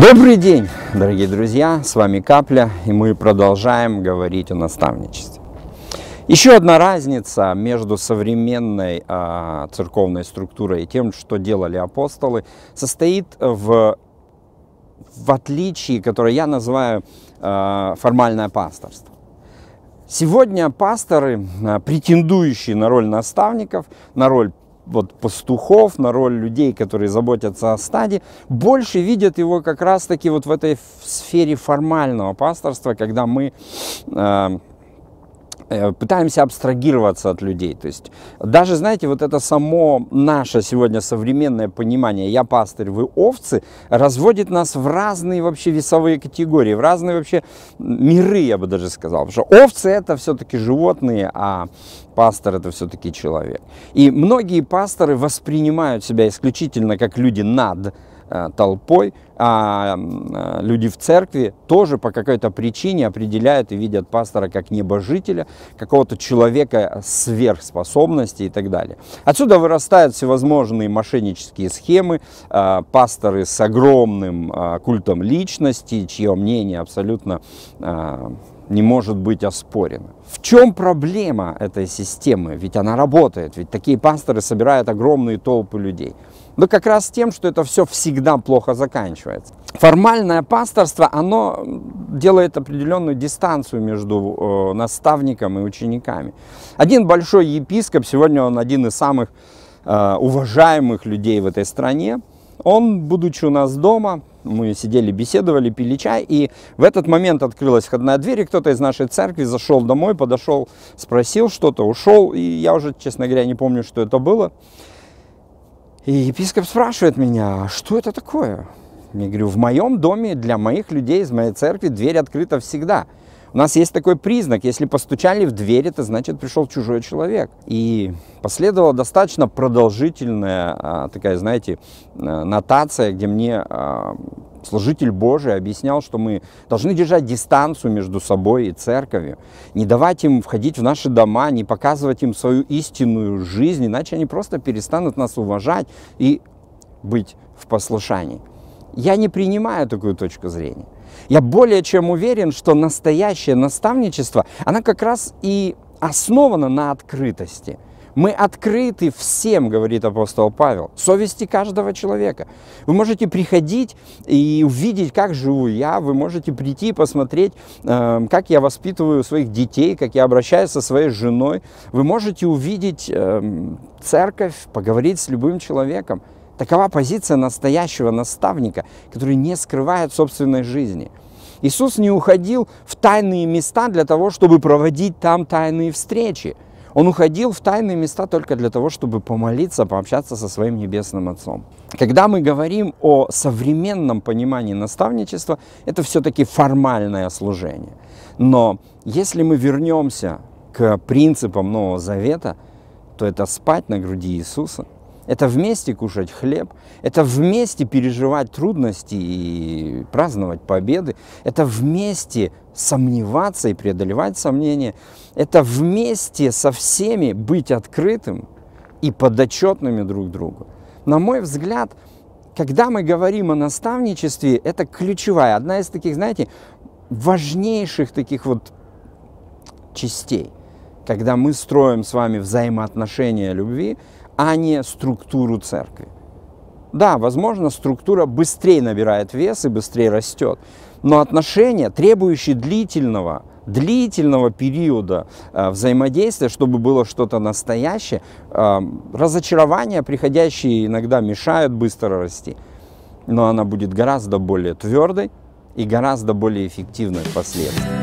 Добрый день, дорогие друзья, с вами Капля, и мы продолжаем говорить о наставничестве. Еще одна разница между современной э, церковной структурой и тем, что делали апостолы, состоит в, в отличии, которое я называю э, формальное пасторство. Сегодня пасторы, а, претендующие на роль наставников, на роль вот пастухов, на роль людей, которые заботятся о стаде, больше видят его как раз-таки вот в этой сфере формального пасторства, когда мы э, Э, пытаемся абстрагироваться от людей. То есть даже, знаете, вот это само наше сегодня современное понимание «я пастырь, вы овцы» разводит нас в разные вообще весовые категории, в разные вообще миры, я бы даже сказал. Потому что овцы – это все-таки животные, а пастор – это все-таки человек. И многие пасторы воспринимают себя исключительно как люди над Э, толпой, а э, люди в церкви тоже по какой-то причине определяют и видят пастора как небожителя, какого-то человека сверхспособности и так далее. Отсюда вырастают всевозможные мошеннические схемы, э, пасторы с огромным культом личности, чье мнение абсолютно не может быть оспорено. В чем проблема этой системы? Ведь она работает, ведь такие пасторы собирают огромные толпы людей. Да как раз тем, что это все всегда плохо заканчивается. Формальное пасторство, оно делает определенную дистанцию между э, наставником и учениками. Один большой епископ, сегодня он один из самых э, уважаемых людей в этой стране, он, будучи у нас дома, мы сидели, беседовали, пили чай, и в этот момент открылась входная дверь, и кто-то из нашей церкви зашел домой, подошел, спросил что-то, ушел, и я уже, честно говоря, не помню, что это было. И епископ спрашивает меня, «А что это такое? Я говорю, в моем доме для моих людей из моей церкви дверь открыта всегда – у нас есть такой признак, если постучали в дверь, это значит пришел чужой человек. И последовала достаточно продолжительная а, такая, знаете, а, нотация, где мне а, служитель Божий объяснял, что мы должны держать дистанцию между собой и церковью, не давать им входить в наши дома, не показывать им свою истинную жизнь, иначе они просто перестанут нас уважать и быть в послушании. Я не принимаю такую точку зрения. Я более чем уверен, что настоящее наставничество, она как раз и основана на открытости. Мы открыты всем, говорит апостол Павел, совести каждого человека. Вы можете приходить и увидеть, как живу я, вы можете прийти и посмотреть, э, как я воспитываю своих детей, как я обращаюсь со своей женой. Вы можете увидеть э, церковь, поговорить с любым человеком. Такова позиция настоящего наставника, который не скрывает собственной жизни. Иисус не уходил в тайные места для того, чтобы проводить там тайные встречи. Он уходил в тайные места только для того, чтобы помолиться, пообщаться со своим Небесным Отцом. Когда мы говорим о современном понимании наставничества, это все-таки формальное служение. Но если мы вернемся к принципам Нового Завета, то это спать на груди Иисуса – это вместе кушать хлеб, это вместе переживать трудности и праздновать победы, это вместе сомневаться и преодолевать сомнения, это вместе со всеми быть открытым и подотчетными друг другу. На мой взгляд, когда мы говорим о наставничестве, это ключевая, одна из таких, знаете, важнейших таких вот частей, когда мы строим с вами взаимоотношения любви, а не структуру церкви. Да, возможно, структура быстрее набирает вес и быстрее растет, но отношения, требующие длительного, длительного периода э, взаимодействия, чтобы было что-то настоящее, э, разочарования, приходящие иногда мешают быстро расти, но она будет гораздо более твердой и гораздо более эффективной впоследствии.